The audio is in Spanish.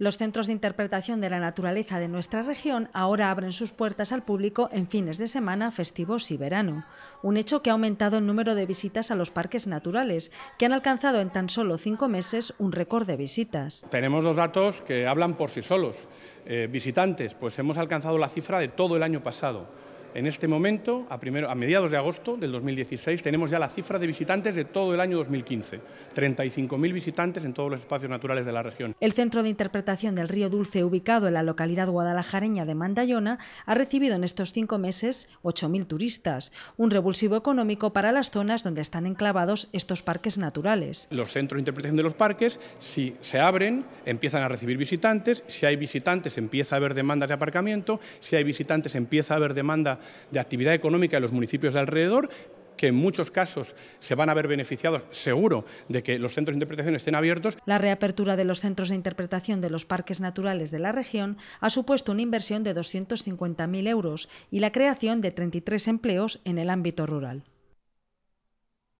Los centros de interpretación de la naturaleza de nuestra región ahora abren sus puertas al público en fines de semana, festivos y verano, un hecho que ha aumentado el número de visitas a los parques naturales, que han alcanzado en tan solo cinco meses un récord de visitas. Tenemos los datos que hablan por sí solos. Eh, visitantes, pues hemos alcanzado la cifra de todo el año pasado. En este momento, a, mediados de agosto del 2016, tenemos ya la cifra de visitantes de todo el año 2015, 35.000 visitantes en todos los espacios naturales de la región. El Centro de Interpretación del Río Dulce, ubicado en la localidad guadalajareña de Mandayona, ha recibido en estos cinco meses 8.000 turistas, un revulsivo económico para las zonas donde están enclavados estos parques naturales. Los centros de interpretación de los parques, si se abren, empiezan a recibir visitantes, si hay visitantes empieza a haber demandas de aparcamiento, si hay visitantes empieza a haber demanda de actividad económica en los municipios de alrededor que en muchos casos se van a ver beneficiados, seguro, de que los centros de interpretación estén abiertos. La reapertura de los centros de interpretación de los parques naturales de la región ha supuesto una inversión de 250.000 euros y la creación de 33 empleos en el ámbito rural.